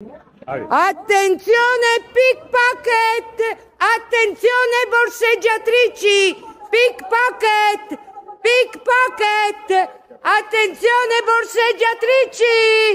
Attenzione pickpocket! Attenzione borseggiatrici! Pickpocket! Pickpocket! Attenzione borseggiatrici!